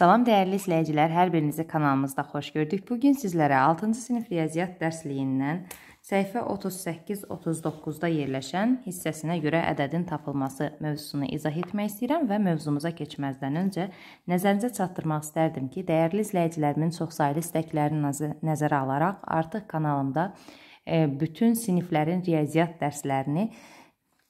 Salam dəyərli izləyicilər, hər birinizi kanalımızda xoş gördük. Bugün sizlərə 6-cı sinif riyaziyyat dərsliyindən səhifə 38-39-da yerləşən hissəsinə görə ədədin tapılması mövzusunu izah etmək istəyirəm və mövzumuza keçməzdən öncə nəzərinizə çatdırmaq istərdim ki, dəyərli izləyicilərimin çoxsaylı istəklərini nəzərə alaraq artıq kanalımda e, bütün siniflərin riyaziyyat dərslərini izləyəcəksiniz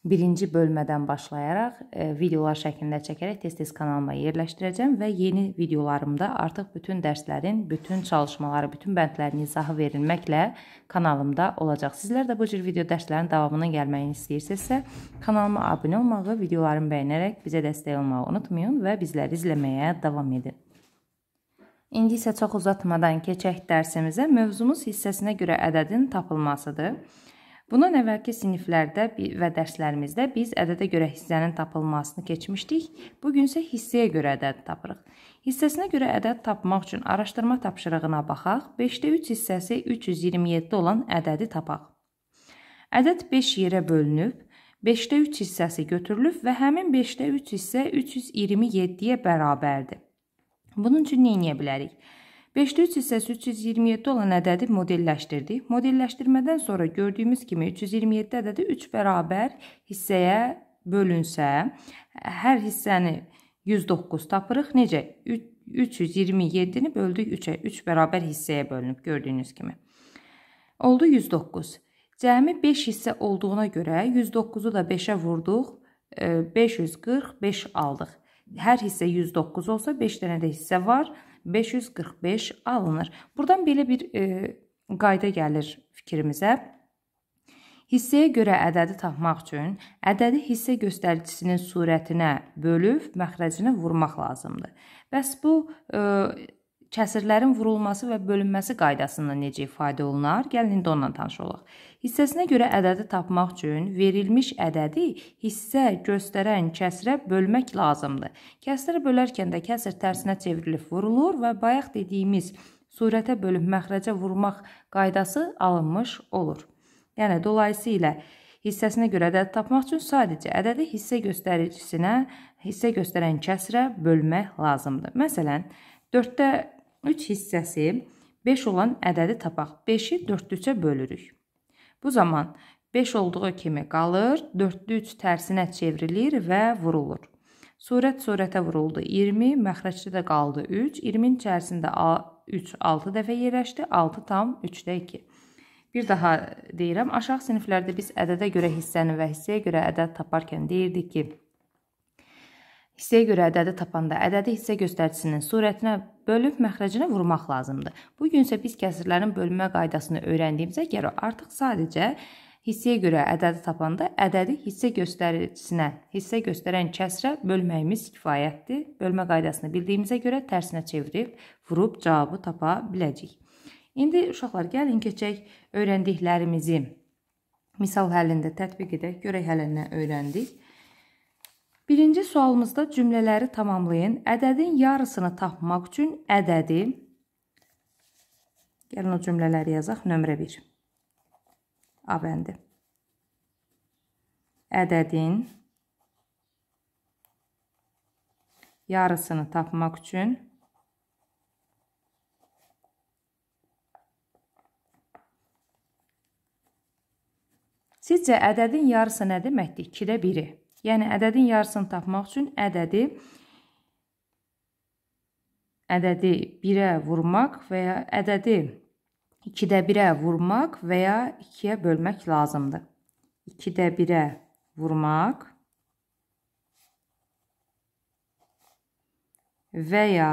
birinci bölmədən başlayaraq e, videolar şəklində çəkərək tez-tez kanalıma yerləşdirəcəm və yeni videolarımda artıq bütün dərslərin, bütün çalışmaları, bütün bəndlərin izahı verilməklə kanalımda olacaq. Sizlər də bu cür video dərslərin davamının gəlməyini istəyirsinizsə, kanalıma abunə olmağı, videolarımı bəyənərək bizə dəstək olmağı unutmayın və bizləri izləməyə davam edin. İndi isə çox uzatmadan keçək dərsimizə. Mövzumuz hissəsinə görə ədədin tapılmasıdır. Bundan əvvəlki siniflərdə və dərslərimizdə biz ədədə görə hissənin tapılmasını keçmişdik. Bu gün isə hissəyə görə ədəd tapırıq. Hissəsinə görə ədəd tapmaq üçün araşdırma tapşırığına baxaq. 5-də 3 hissəsi 327 olan ədədi tapaq. Ədəd 5 yerə bölünüb, 5-də 3 hissəsi götürülüb və həmin 5-də 3 hissə 327-yə bərabərdir. Bunun üçün nə edə bilərik? 5-3 isə 327 olan ədədi modelləşdirdik. Modelləşdirmədən sonra gördüyümüz kimi 327 ədədi 3 bərabər hissəyə bölünsə, hər hissəni 109 tapırıq. Necə? 327-ni böldük 3-ə. 3 bərabər hissəyə bölünüb gördüyünüz kimi. Oldu 109. Cəmi 5 hissə olduğuna görə 109-u da 5-ə vurduq. 545 e, aldıq. Hər hissə 109 olsa 5 dənə də hissə var. 545 545 alınır. Buradan belə bir e, qayda gəlir fikrimizə. Hissəyə görə ədədi tapmaq üçün ədədi hissə göstəricisinin surətinə bölüb məxrəcinə vurmaq lazımdır. Bəs bu e, kəsirlərin vurulması və bölünməsi qaydasından necə ifadə olunar? Gəlin indi onunla tanış olaq. Hissəsinə görə ədədi tapmaq üçün verilmiş ədədi hissə göstərən kəsrə bölmək lazımdır. Kəsrə bölərkən də kəsr tərsinə çevrilib vurulur və bayaq dediyimiz surətə bölüb məxrəcə vurmaq qaydası alınmış olur. Yəni dolayısıyla hissəsinə görə ədəd tapmaq üçün sadəcə ədədi hissə göstəricisinə, hissə göstərən kəsrə bölmək lazımdır. Məsələn, 4-də 3 hissəsi 5 olan ədədi tapaq. 5-i 4-3-ə bölürük. Bu zaman 5 olduğu kimi qalır, 4-3 tərsinə çevrilir və vurulur. Surət surətə vuruldu 20, məxrəcdə də qaldı 3. 20-nin içərisində 3 6 dəfə yerləşdi, 6 tam 3-də 2. Bir daha deyirəm, aşağı siniflərdə biz ədədə görə hissəni və hissəyə görə ədəd taparkən deyirdik ki, Hissəyə görə ədədi tapanda ədədi hissə göstəricisinin surətinə bölüb məxrəcinə vurmaq lazımdır. Bu gün isə biz kəsrlərin bölmə qaydasını öyrəndiyimizə görə artıq sadəcə hissəyə görə ədədi tapanda ədədi hissə göstəricinə, hissə göstərən kəsrə bölməyimiz kifayətdir. Bölmə qaydasını bildiyimizə görə tərsinə çevirib vurub cavabı tapa biləcəyik. İndi uşaqlar gəlin keçək öyrəndiklərimizi misal həllində tətbiq edək, görək hələ nə öyrəndik. Birinci sualımızda cümlələri tamamlayın. Ədədin yarısını tapmaq üçün ədədi Gəlin o cümlələri yazaq. Nömrə 1. A bəndi. Ədədin yarısını tapmaq üçün Sizcə ədədin yarısı nə deməkdir? 2-də 1-i. Yəni ədədin yarısını tapmaq üçün ədədi ədədi 1-ə vurmaq və ya ədədi 2-də 1-ə vurmaq və ya 2-yə bölmək lazımdır. 2-də 1-ə vurmaq və ya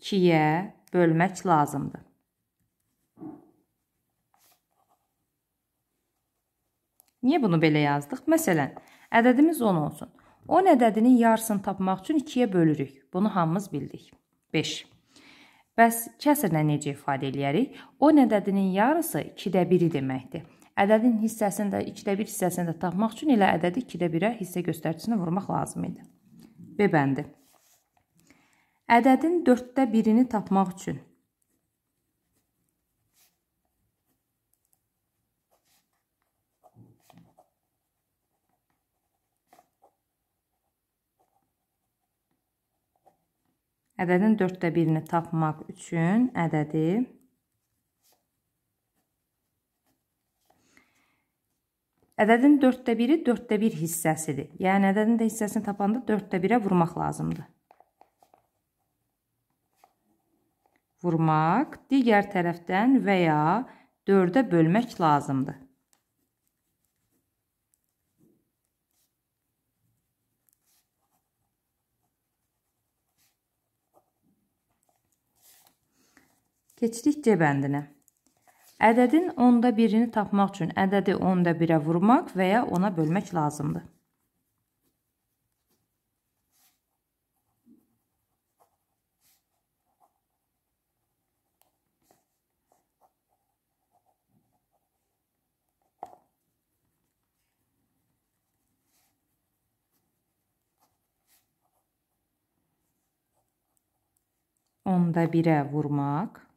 2-yə bölmək lazımdır. Niyə bunu belə yazdıq? Məsələn, Ədədimiz 10 olsun. 10 ədədinin yarısını tapmaq üçün 2-yə bölürük. Bunu hamımız bildik. 5. Bəs kəsrlə necə ifadə eləyərik? 10 ədədinin yarısı 2-də 1-i deməkdir. Ədədin hissəsini də 2-də 1 hissəsini də tapmaq üçün elə ədədi 2-də 1-ə hissə göstəricisini vurmaq lazım idi. B bəndi. Ədədin 4-də 1-ini tapmaq üçün Ədədin dörddə birini tapmaq üçün ədədi Ədədin dörddə biri dörddə bir hissəsidir. Yəni, ədədin də hissəsini tapanda dörddə birə vurmaq lazımdır. Vurmaq digər tərəfdən və ya dördə bölmək lazımdır. Keçdik C bəndinə. Ədədin 10-da 1-ini tapmaq üçün ədədi 10-da 1-ə vurmaq və ya ona bölmək lazımdır. Onda birə vurmaq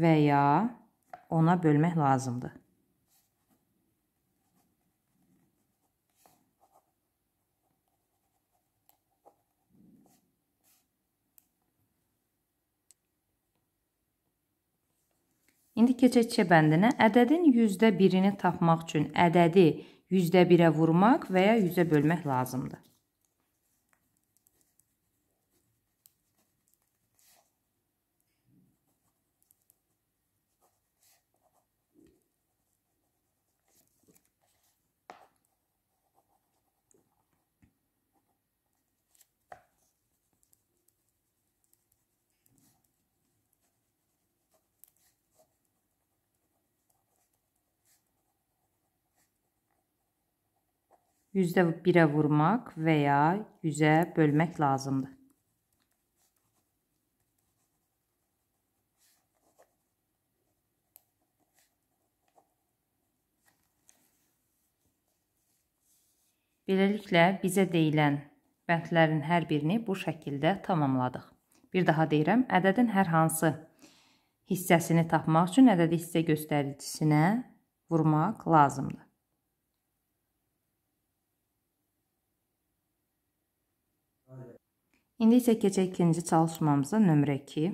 və ya ona bölmək lazımdır. İndi keçək çə bəndinə. Ədədin yüzdə birini tapmaq üçün ədədi yüzdə birə vurmaq və ya yüzə bölmək lazımdır. yüzdə birə vurmaq və ya yüzə bölmək lazımdır. Beləliklə, bizə deyilən bəndlərin hər birini bu şəkildə tamamladıq. Bir daha deyirəm, ədədin hər hansı hissəsini tapmaq üçün ədədi hissə göstəricisine vurmaq lazımdır. İndi isə keçək ikinci çalışmamıza nömrə 2.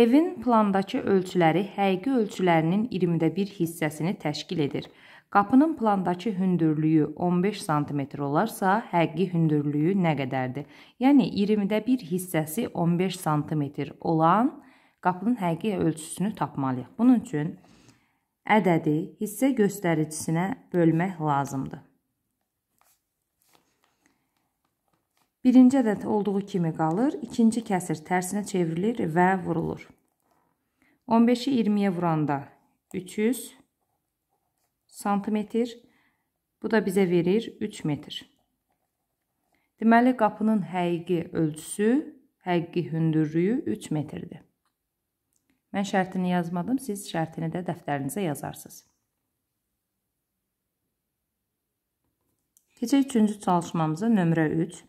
Evin plandakı ölçüləri həqiqi ölçülərinin 20-də 1 hissəsini təşkil edir. Qapının plandakı hündürlüyü 15 sm olarsa, həqiqi hündürlüyü nə qədərdir? Yəni 20-də 1 hissəsi 15 sm olan qapının həqiqi ölçüsünü tapmalıyıq. Bunun üçün ədədi hissə göstəricinə bölmək lazımdır. Birinci ədəd olduğu kimi qalır, ikinci kəsir tərsinə çevrilir və vurulur. 15-i 20-yə vuranda 300 santimetr, bu da bizə verir 3 metr. Deməli, qapının həqiqi ölçüsü, həqiqi hündürlüyü 3 metrdir. Mən şərtini yazmadım, siz şərtini də dəftərinizə yazarsınız. Keçək üçüncü çalışmamıza nömrə 3.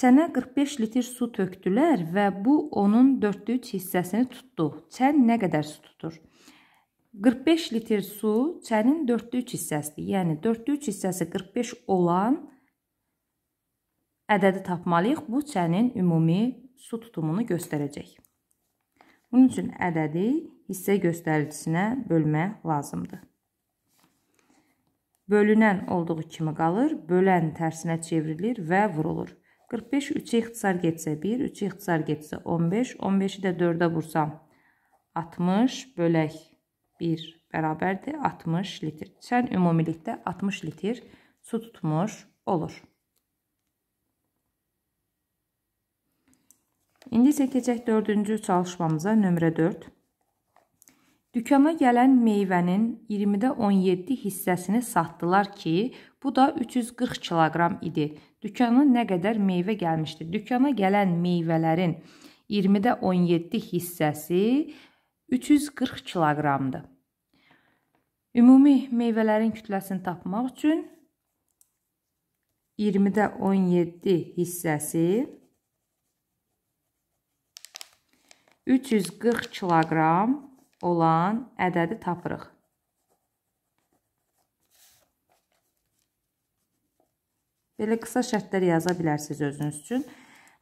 Çənə 45 litr su tökdülər və bu onun 4-də 3 hissəsini tutdu. Çən nə qədər su tutur? 45 litr su çənin 4-də 3 hissəsidir. Yəni 4-də 3 hissəsi 45 olan ədədi tapmalıyıq. Bu çənin ümumi su tutumunu göstərəcək. Bunun üçün ədədi hissə göstəricisinə bölmə lazımdır. Bölünən olduğu kimi qalır, bölən tərsinə çevrilir və vurulur. 45 3-ü ixtisar getsə 1, 3-ü ixtisar getsə 15, 15-i də 4-ə vursam 60 bölək 1 bərabərdir 60 litr. Sən ümumilikdə 60 litr su tutmuş olur. İndi isə keçək 4-cü çalışmamıza, nömrə 4. Dükana gələn meyvənin 20-də 17 hissəsini satdılar ki, bu da 340 kiloqram idi. Dükana nə qədər meyvə gəlmişdi? Dükana gələn meyvələrin 20-də 17 hissəsi 340 kiloqramdır. Ümumi meyvələrin kütləsini tapmaq üçün 20-də 17 hissəsi 340 kiloqram olan ədədi tapırıq. Belə qısa şərtlər yaza bilərsiniz özünüz üçün.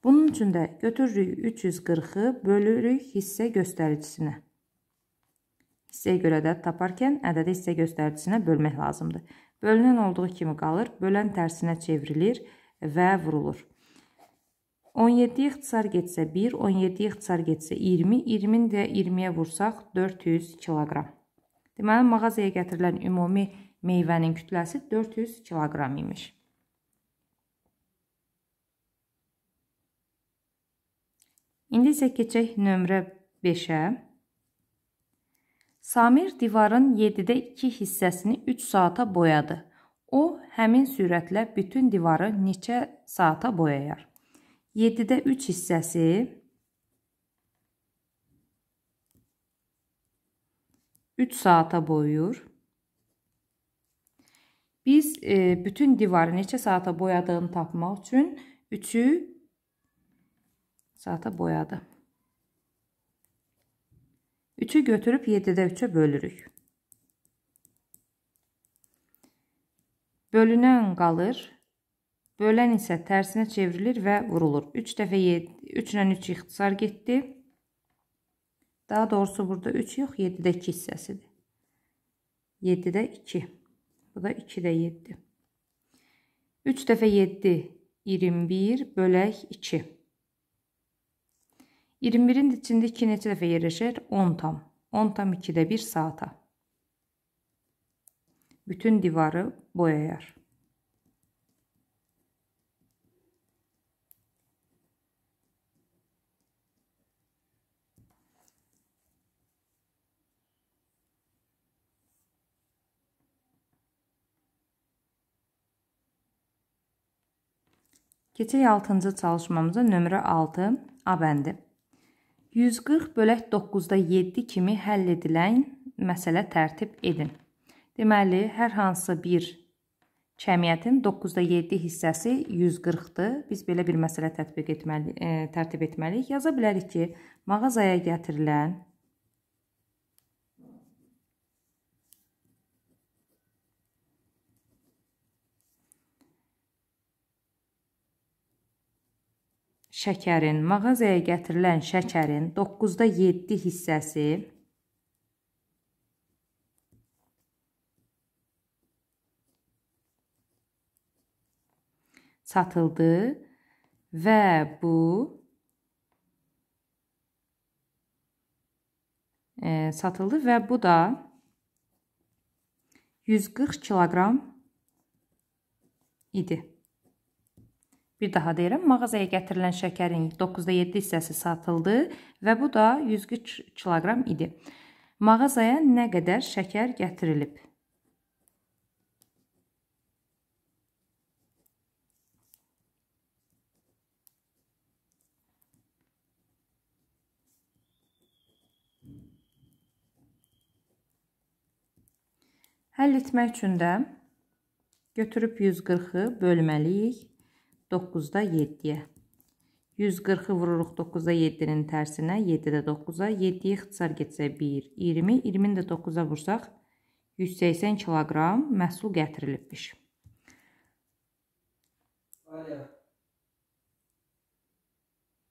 Bunun üçün də götürürük 340-ı, bölürük hissə göstəricisinə. Hissəyə görə ədəd taparkən ədədi hissə göstəricisinə bölmək lazımdır. Bölünən olduğu kimi qalır, bölən tərsinə çevrilir və vurulur. 17 ixtisar getsə 1, 17 ixtisar getsə 20, 20-ni də 20-yə vursaq 400 kq. Deməli, mağazaya gətirilən ümumi meyvənin kütləsi 400 kq imiş. İndi isə keçək nömrə 5-ə. Samir divarın 7-də 2 hissəsini 3 saata boyadı. O, həmin sürətlə bütün divarı neçə saata boyayar? 7-də 3 hissəsi 3 saata boyuyur. Biz e, bütün divarı neçə saata boyadığını tapmaq üçün 3-ü Saata boyadı. 3'ü götürüp 7'də 3'ə bölürük. Bölünən qalır. Bölən isə tərsinə çevrilir və vurulur. 3 dəfə 7 3 ilə 3 ixtisar getdi. Daha doğrusu burada 3 yox, 7-də 2 hissəsidir. 7-də 2. Bu da 2-də 7. 3 dəfə 7 21 bölək 2. 21'in içinde 2 neçə dəfə yerləşir? 10 tam. 10 tam 2 de 1 saata. Bütün divarı boyayar. Keçək 6-cı çalışmamıza nömrə 6 A bəndi. 140 bölək 9-da 7 kimi həll edilən məsələ tərtib edin. Deməli, hər hansı bir cəmiyyətin 9-da 7 hissəsi 140-dır. Biz belə bir məsələ tətbiq etməli, ə, e, tərtib etməliyik. Yaza bilərik ki, mağazaya gətirilən şəkərin, mağazaya gətirilən şəkərin 9-da 7 hissəsi satıldı və bu e, satıldı və bu da 140 kiloqram idi. Bir daha deyirəm, mağazaya gətirilən şəkərin 9-da 7 hissəsi satıldı və bu da 103 kq idi. Mağazaya nə qədər şəkər gətirilib? Həll etmək üçün də götürüb 140-ı bölməliyik. 9-da 7-yə. 140-ı vururuq 9-da 7-nin tərsinə, 7-də 9-a, 7-yə ixtisar getsə 1, 20, 20-ni də 9-a vursaq 180 kq məhsul gətirilibmiş.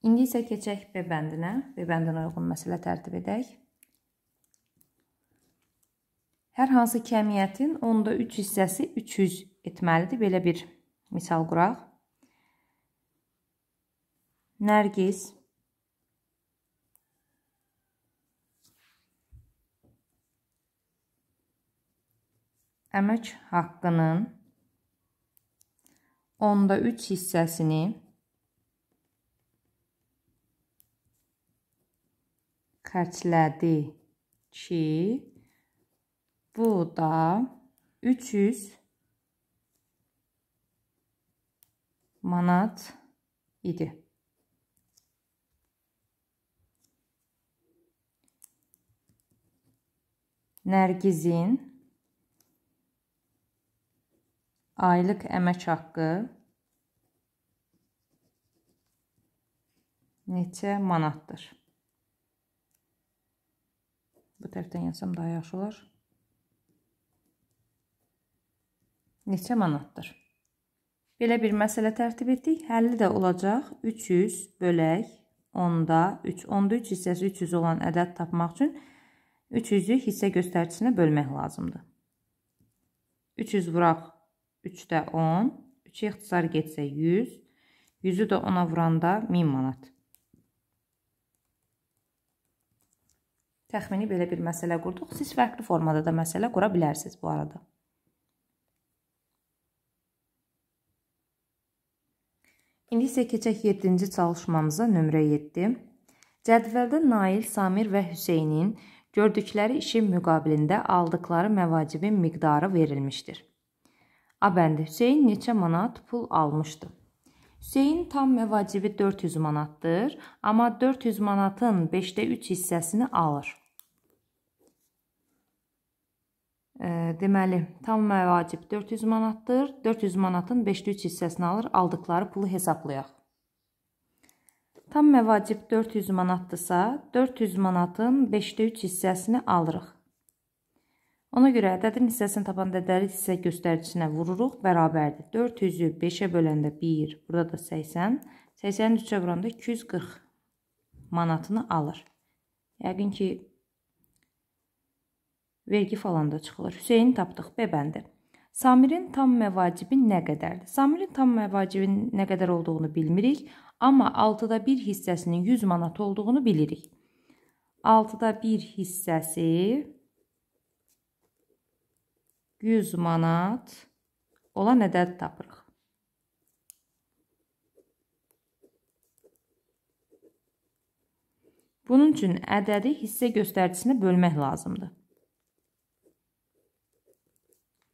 İndi isə keçək B bəndinə. B bəndinə uyğun məsələ tərtib edək. Hər hansı kəmiyyətin onda 3 hissəsi 300 etməlidir. Belə bir misal quraq. Nərgiz. Əmək haqqının onda 3 hissəsini xərclədi ki, bu da 300 manat idi. Nərgizin aylıq əmək haqqı neçə manatdır? Bu tərəfdən yazsam daha yaxşı olar. Neçə manatdır? Belə bir məsələ tərtib etdik. Həlli də olacaq 300 bölək 10-da 3. 10-da 3 hissəsi 300 olan ədəd tapmaq üçün 300-ü hissə göstəricisinə bölmək lazımdır. 300 vuraq 3-də 10, 3-ə ixtisar getsə 100, 100-ü də 10-a vuranda 1000 manat. Təxmini belə bir məsələ qurduq. Siz fərqli formada da məsələ qura bilərsiniz bu arada. İndi isə keçək 7-ci çalışmamıza nömrə 7. Cədvəldə Nail, Samir və Hüseynin gördükləri işin müqabilində aldıqları məvacibin miqdarı verilmişdir. A bəndi Hüseyn neçə manat pul almışdı? Hüseyin tam məvacibi 400 manatdır, amma 400 manatın 5-də 3 hissəsini alır. Deməli, tam məvacib 400 manatdır. 400 manatın 5-də 3 hissəsini alır. Aldıqları pulu hesablayaq. Tam məvacib 400 manatdırsa, 400 manatın 5-də 3 hissəsini alırıq. Ona görə ədədin hissəsini tapan dədəli hissə göstəricisinə vururuq, bərabərdir. 400-ü 5-ə böləndə 1, burada da 80, 80-nin 3-ə vuranda 240 manatını alır. Yəqin ki, vergi falan da çıxılır. Hüseyni tapdıq, B bəndi. Samirin tam məvacibi nə qədərdir? Samirin tam məvacibinin nə qədər olduğunu bilmirik, Amma 6-da 1 hissəsinin 100 manat olduğunu bilirik. 6-da 1 hissəsi 100 manat olan ədəd tapırıq. Bunun üçün ədədi hissə göstəricisinə bölmək lazımdır.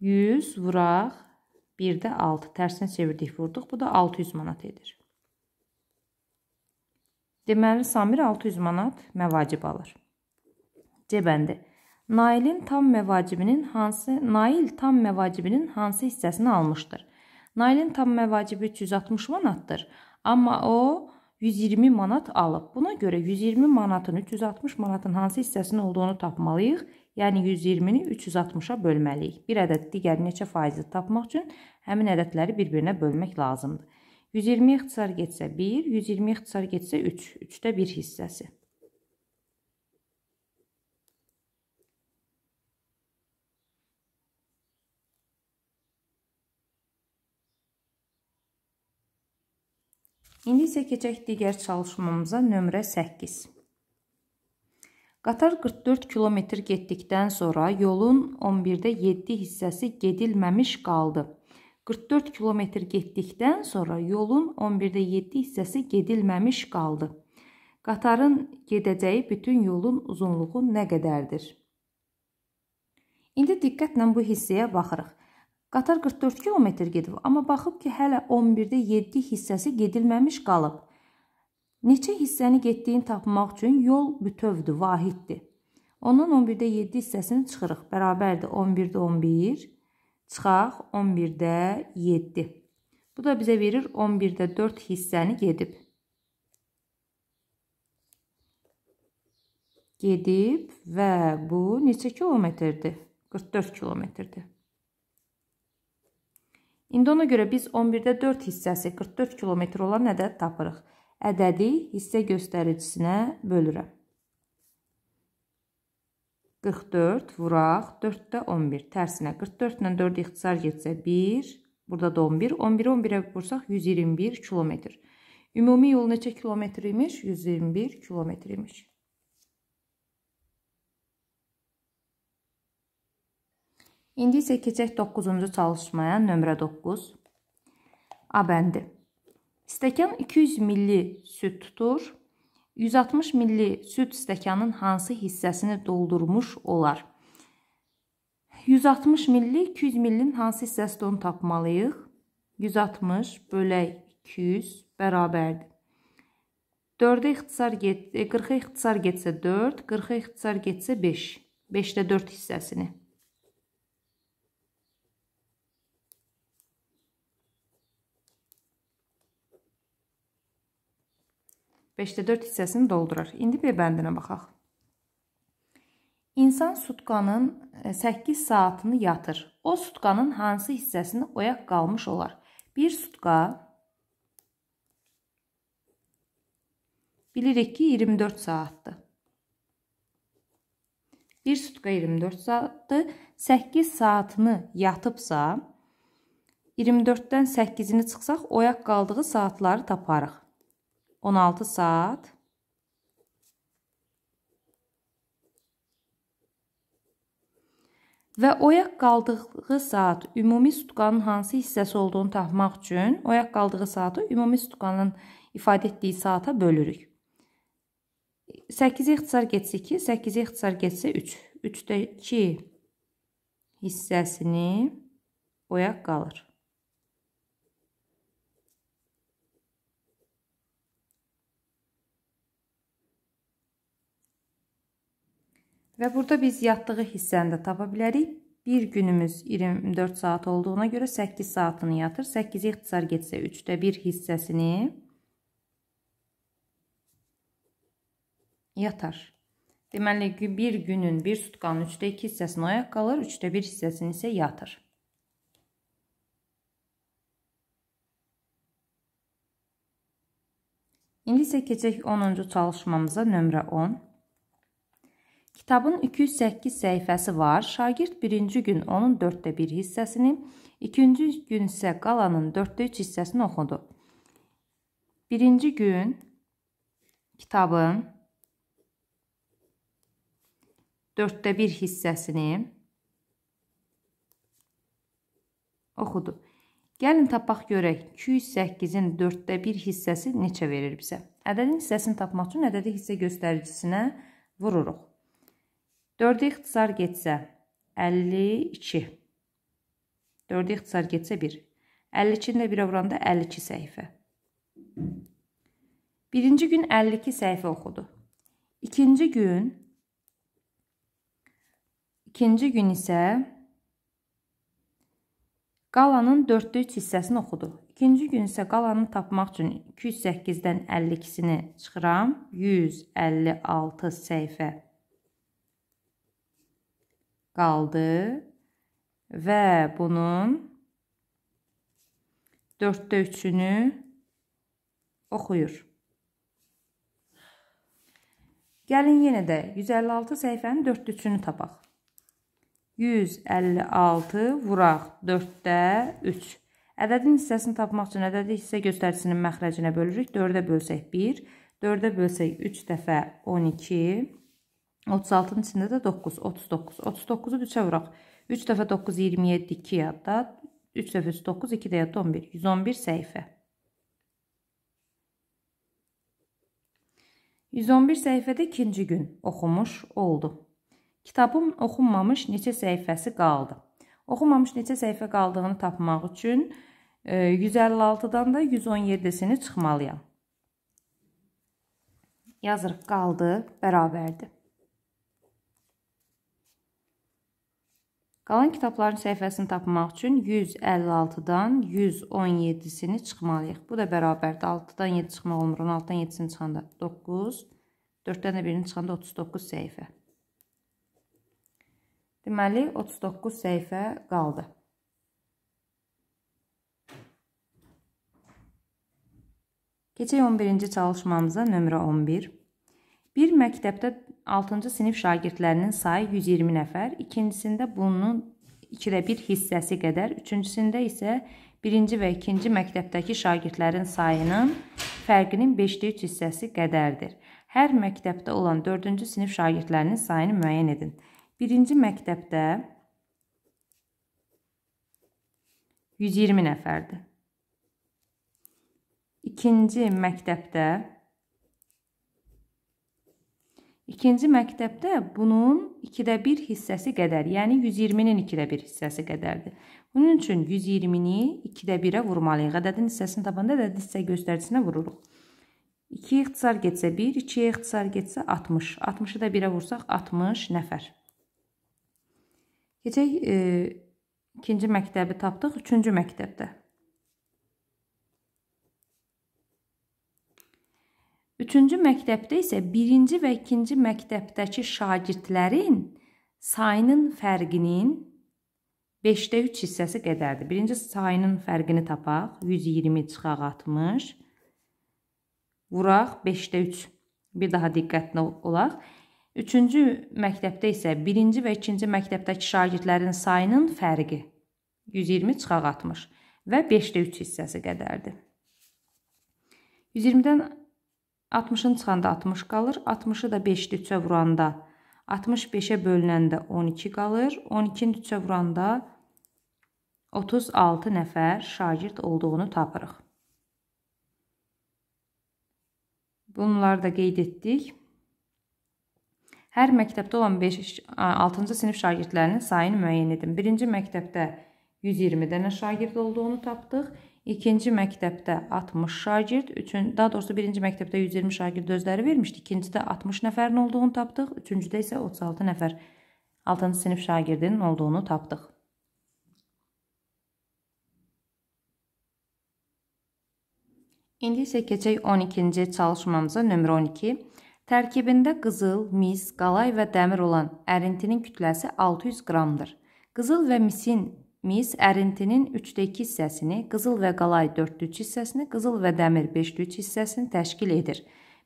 100 vuraq, 1 də 6. Tərsinə çevirdik, vurduq. Bu da 600 manat edir. Deməli, Samir 600 manat məvacib alır. C bəndi. Nailin tam məvacibinin hansı Nail tam məvacibinin hansı hissəsini almışdır? Nailin tam məvacibi 360 manatdır, amma o 120 manat alıb. Buna görə 120 manatın 360 manatın hansı hissəsinin olduğunu tapmalıyıq. Yəni 120-ni 360-a bölməliyik. Bir ədəd digər neçə faizi tapmaq üçün həmin ədədləri bir-birinə bölmək lazımdır. 120 ixtisar getsə 1, 120 ixtisar getsə 3, 3-də 1 hissəsi. İndi isə keçək digər çalışmamıza nömrə 8. Qatar 44 km getdikdən sonra yolun 11-də 7 hissəsi gedilməmiş qaldı. 44 kilometr getdikdən sonra yolun 11-də 7 hissəsi gedilməmiş qaldı. Qatarın gedəcəyi bütün yolun uzunluğu nə qədərdir? İndi diqqətlə bu hissəyə baxırıq. Qatar 44 kilometr gedib, amma baxıb ki, hələ 11-də 7 hissəsi gedilməmiş qalıb. Neçə hissəni getdiyini tapmaq üçün yol bütövdür, vahiddir. Onun 11-də 7 hissəsini çıxırıq. Bərabərdir 11-də 11, Çıxaq 11-də 7. Bu da bizə verir 11-də 4 hissəni gedib. Gedib və bu neçə kilometrdir? 44 kilometrdir. İndi ona görə biz 11-də 4 hissəsi 44 kilometr olan ədəd tapırıq. Ədədi hissə göstəricisine bölürəm. 44 vuraq 4-də 11 tərsinə 44 ilə 4 ixtisar getsə 1 burada da 11 11 11-ə vursaq 121 kilometr. Ümumi yol neçə kilometr imiş? 121 kilometr imiş. İndi isə keçək 9-cu çalışmaya nömrə 9. A bəndi. Stəkan 200 milli süd tutur. 160 milli süd stəkanın hansı hissəsini doldurmuş olar? 160 milli 200 millinin hansı hissəsidir onu tapmalıyıq. 160 bölək 200 bərabərdir. 4-ə ixtisar get, 40-a e, ixtisar getsə 4, 40-a ixtisar getsə 5. 5-də 4 hissəsini. 5-də 4 hissəsini doldurar. İndi B bəndinə baxaq. İnsan sutkanın 8 e, saatini yatır. O sutkanın hansı hissəsini oyaq qalmış olar? Bir sutka bilirik ki 24 saatdır. Bir sutka 24 saatdır. 8 saatini yatıbsa 24-dən 8-ini çıxsaq oyaq qaldığı saatları taparıq. 16 saat və oyaq qaldığı saat ümumi sutkanın hansı hissəsi olduğunu tapmaq üçün oyaq qaldığı saatı ümumi sutkanın ifadə etdiyi saata bölürük. 8 ixtisar getsə 2, 8 ixtisar getsə 3. 3-də 2 hissəsini oyaq qalır. Və burada biz yatdığı hissəni də tapa bilərik. Bir günümüz 24 saat olduğuna görə 8 saatını yatır. 8-i ixtisar getsə 3də 1 hissəsini yatar. Deməli ki, bir günün, bir sutkanın 3də 2 hissəsini ayaq qalır, 3də 1 hissəsini isə yatır. İndi isə keçək 10-cu çalışmamıza nömrə 10. Kitabın 208 səhifəsi var. Şagird birinci gün onun dörddə bir hissəsini, ikinci gün isə qalanın dörddə üç hissəsini oxudu. Birinci gün kitabın dörddə bir hissəsini oxudu. Gəlin tapaq görək 208-in dörddə bir hissəsi neçə verir bizə. Ədədin hissəsini tapmaq üçün ədədi hissə göstəricisine vururuq. 4-ə ixtisar getsə 52. 4-ə ixtisar getsə 1. 52-ni də 1-ə vuranda 52 səhifə. Birinci gün 52 səhifə oxudu. İkinci gün İkinci gün isə qalanın 4-də 3 hissəsini oxudu. İkinci gün isə qalanı tapmaq üçün 208-dən 52-sini çıxıram. 156 səhifə qaldı və bunun dörddə üçünü oxuyur. Gəlin yenə də 156 səhifənin dörddə üçünü tapaq. 156 vuraq 4-də 3. Ədədin hissəsini tapmaq üçün ədədi hissə göstəricisinin məxrəcinə bölürük. 4-də bölsək 1, 4-də bölsək 3 dəfə 12, 12. 36-nın içində də 9, 39. 39-u 3-ə vuraq. 3 dəfə 9, 27, 2 yadda. 3 dəfə 3, 9, 2 də yadda 11. 111 səhifə. 111 səhifədə ikinci gün oxumuş oldu. Kitabın oxunmamış neçə səhifəsi qaldı? Oxunmamış neçə səhifə qaldığını tapmaq üçün 156-dan e, da 117-sini çıxmalıyam. Yazırıq qaldı, bərabərdir. Qalan kitabların səhifəsini tapmaq üçün 156-dan 117-sini çıxmalıyıq. Bu da bərabərdir. 6-dan 7 çıxmaq olmur. 16-dan 7-sini çıxanda 9, 4-dən də 1-ini çıxanda 39 səhifə. Deməli, 39 səhifə qaldı. Keçək 11-ci çalışmamıza, nömrə 11. Bir məktəbdə 6-cı sinif şagirdlərinin sayı 120 nəfər, ikincisində bunun 2-də 1 hissəsi qədər, üçüncüsündə isə 1-ci və 2-ci məktəbdəki şagirdlərin sayının fərqinin 5-də 3 hissəsi qədərdir. Hər məktəbdə olan 4-cü sinif şagirdlərinin sayını müəyyən edin. 1-ci məktəbdə 120 nəfərdir. İkinci məktəbdə İkinci məktəbdə bunun 2də 1 hissəsi qədər, yəni 120-nin 2də 1 hissəsi qədərdir. Bunun üçün 120-ni 2də 1-ə vurmalıyıq. Ədədin hissəsini tapanda ədədi hissə göstəricinə vururuq. 2 ixtisar getsə 1, 2 ixtisar getsə 60. 60-ı da 1-ə vursaq 60 nəfər. Keçək e, ikinci məktəbi tapdıq. Üçüncü məktəbdə. Üçüncü məktəbdə isə birinci və ikinci məktəbdəki şagirdlərin sayının fərqinin 5də 3 hissəsi qədərdir. Birinci sayının fərqini tapaq. 120 çıxaq 60. Vuraq 5də 3. Bir daha diqqətli olaq. Üçüncü məktəbdə isə birinci və ikinci məktəbdəki şagirdlərin sayının fərqi 120 çıxaq 60 və 5də 3 hissəsi qədərdir. 120-dən 60-ın çıxanda 60 qalır, 60-ı da 5-lüçə vuranda 65-ə bölünəndə 12 qalır, 12-ni lüçə vuranda 36 nəfər şagird olduğunu tapırıq. Bunları da qeyd etdik. Hər məktəbdə olan 5-6-cı sinif şagirdlərinin sayını müəyyən edin. Birinci məktəbdə 120 dənə şagird olduğunu tapdıq. İkinci məktəbdə 60 şagird, üçün, daha doğrusu birinci məktəbdə 120 şagird özləri vermişdi. İkincidə 60 nəfərin olduğunu tapdıq, üçüncüdə isə 36 nəfər 6-cı sinif şagirdinin olduğunu tapdıq. İndi isə keçək 12-ci çalışmamıza, nömrə 12. Tərkibində qızıl, mis, qalay və dəmir olan ərintinin kütləsi 600 qramdır. Qızıl və misin mis ərintinin 3də 2 hissəsini, qızıl və qalay 4-lük hissəsini, qızıl və dəmir 5-lük hissəsini təşkil edir.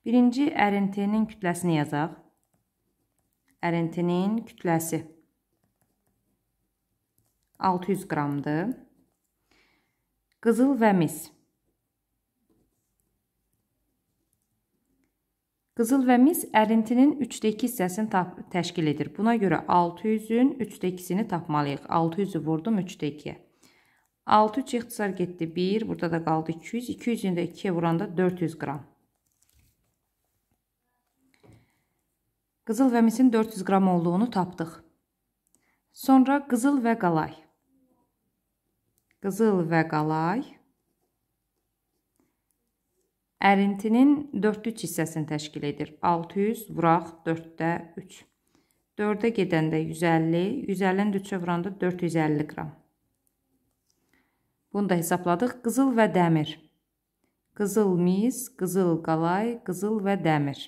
Birinci ərintinin kütləsini yazaq. Ərintinin kütləsi 600 qramdır. Qızıl və mis 1 Qızıl və mis ərintinin 3də 2 hissəsini təşkil edir. Buna görə 600-ün 3də 2-sini tapmalıyıq. 600-ü vurdum 3də 2-yə. 6 3 ixtisar getdi 1, burada da qaldı 200. 200-ünü də 2-yə vuranda 400 qram. Qızıl və misin 400 qram olduğunu tapdıq. Sonra qızıl və qalay. Qızıl və qalay. Ərintinin 4-3 hissəsini təşkil edir. 600 vuraq 4-də 3. 4-ə gedəndə 150, 150-ni 3-ə vuranda 450 qram. Bunu da hesabladıq. Qızıl və dəmir. Qızıl mis, qızıl qalay, qızıl və dəmir.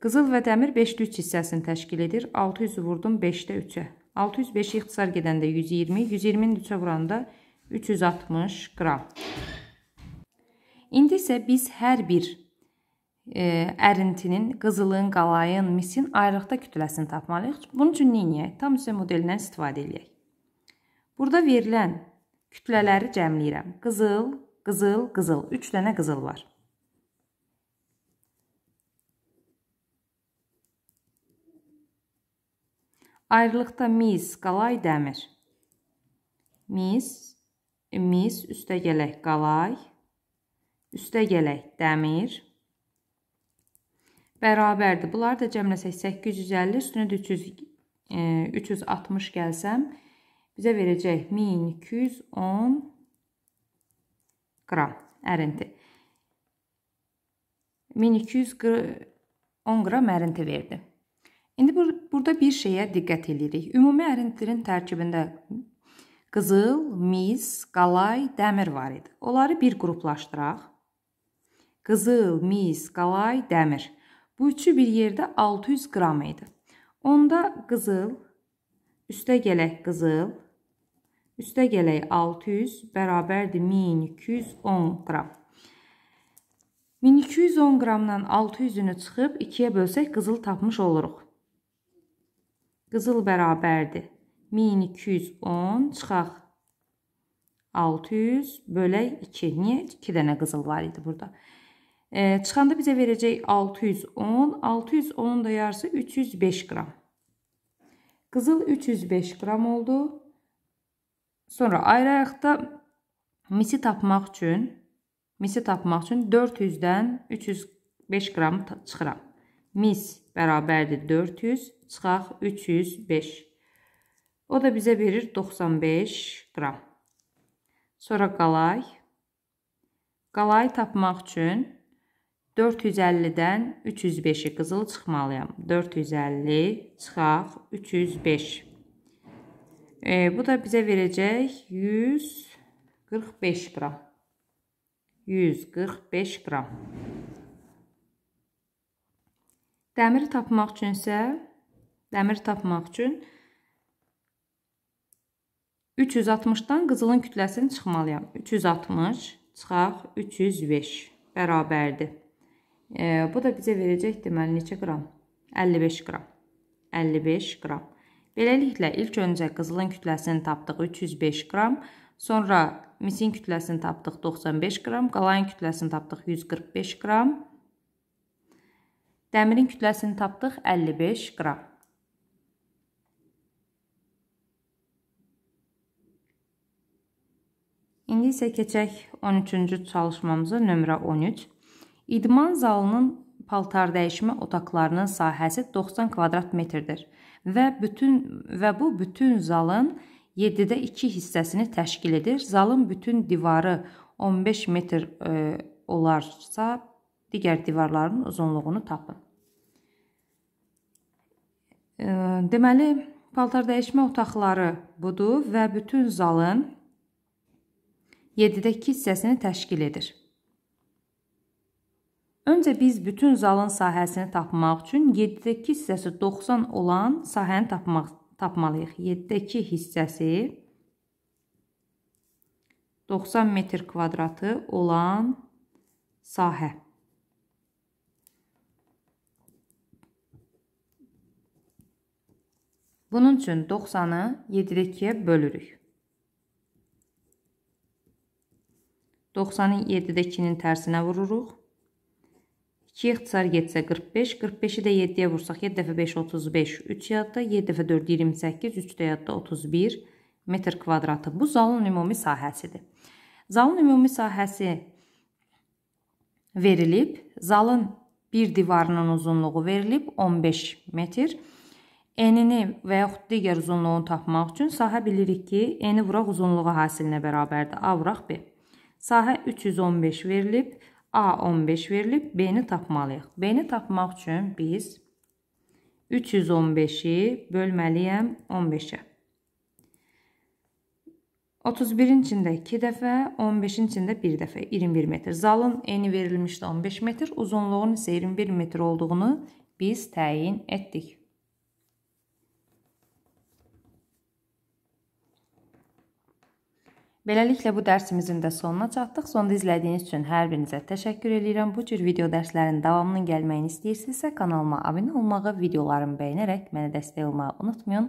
Qızıl və dəmir 5-3 hissəsini təşkil edir. 600-ü vurdum 5-də 3-ə. 605-i ixtisar gedəndə 120, 120-ni üçə vuranda 360 qram. İndi isə biz hər bir e, ərintinin, qızılın, qalayın, misin ayrıqda kütləsini tapmalıyıq. Bunun üçün niyəyək? Tam üstə modelindən istifadə edək. Burada verilən kütlələri cəmləyirəm. Qızıl, qızıl, qızıl. 3 dənə qızıl var. Ayrılıqda mis, qalay, dəmir. Mis, mis, üstə gələk qalay, üstə gələk dəmir. Bərabərdir. Bunlar da cəmləsək 850, üstünə də 300, e, 360 gəlsəm, bizə verəcək 1210 qram ərinti. 1210 qram ərinti verdi. İndi bu burada bir şeyə diqqət eləyirik. Ümumi ərintilərin tərkibində qızıl, mis, qalay, dəmir var idi. Onları bir qruplaşdıraq. Qızıl, mis, qalay, dəmir. Bu üçü bir yerdə 600 qram idi. Onda qızıl üstə gələk qızıl üstə gələk 600 bərabərdir 1210 qram. 1210 qramdan 600-ünü çıxıb 2-yə bölsək qızıl tapmış oluruq. Qızıl bərabərdir. 1210 çıxaq. 600 bölək 2. Niyə 2 dənə qızıl var idi burada? E, çıxanda bizə verəcək 610. 610-un da yarısı 305 qram. Qızıl 305 qram oldu. Sonra ayrı-ayaqda misi tapmaq üçün misi tapmaq üçün 400-dən 305 qram çıxıram. Mis bərabərdir 400, çıxaq 305. O da bizə verir 95 qram. Sonra qalay. Qalay tapmaq üçün 450-dən 305-i qızıl çıxmalıyam. 450 çıxaq 305. E, bu da bizə verəcək 145 qram. 145 qram. Dəmir tapmaq üçünsə, dəmir tapmaq üçün 360-dan qızılın kütləsini çıxmalıyam. 360 çıxaq 305 bərabərdir. E, bu da bizə verəcək deməli neçə qram? 55 qram. 55 qram. Beləliklə ilk öncə qızılın kütləsini tapdıq 305 qram, sonra misin kütləsini tapdıq 95 qram, qalan kütləsini tapdıq 145 qram. Dəmirin kütləsini tapdıq 55 qram. İndi isə keçək 13-cü çalışmamıza nömrə 13. İdman zalının paltar dəyişmə otaqlarının sahəsi 90 kvadrat metrdir və bütün və bu bütün zalın 7-də 2 hissəsini təşkil edir. Zalın bütün divarı 15 metr e, olarsa, digər divarların uzunluğunu tapın. Deməli, paltar dəyişmə otaqları budur və bütün zalın 7-də 2 hissəsini təşkil edir. Öncə biz bütün zalın sahəsini tapmaq üçün 7-də 2 hissəsi 90 olan sahəni tapmaq, tapmalıyıq. 7-də 2 hissəsi 90 metr kvadratı olan sahə. Bunun üçün 90-ı 7-də 2-yə bölürük. 90-ı 7-də 2-nin tərsinə vururuq. 2 ixtisar getsə 45, 45-i də 7-yə vursaq 7 dəfə 5 35, 3 yadda, 7 dəfə 4 28, 3 də yadda 31 metr kvadratı. Bu zalın ümumi sahəsidir. Zalın ümumi sahəsi verilib, zalın bir divarının uzunluğu verilib 15 metr. Enini və yaxud digər uzunluğunu tapmaq üçün sahə bilirik ki, eni vuraq uzunluğu hasilinə bərabərdir. A vuraq B. Sahə 315 verilib, A 15 verilib, B-ni tapmalıyıq. B-ni tapmaq üçün biz 315-i bölməliyəm 15-ə. 31-in içində 2 dəfə, 15-in içində 1 dəfə, 21 metr. Zalın eni verilmişdi 15 metr, uzunluğun isə 21 metr olduğunu biz təyin etdik. Beləliklə bu dərsimizin də sonuna çatdıq. Sonda izlədiyiniz üçün hər birinizə təşəkkür edirəm. Bu cür video dərslərinin davamının gəlməyini istəyirsinizsə kanalıma abunə olmağı, videolarımı bəyənərək mənə dəstək olmağı unutmayın.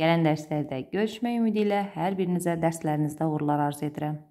Gələn dərslərdə görüşmək ümidi ilə hər birinizə dərslərinizdə uğurlar arzu edirəm.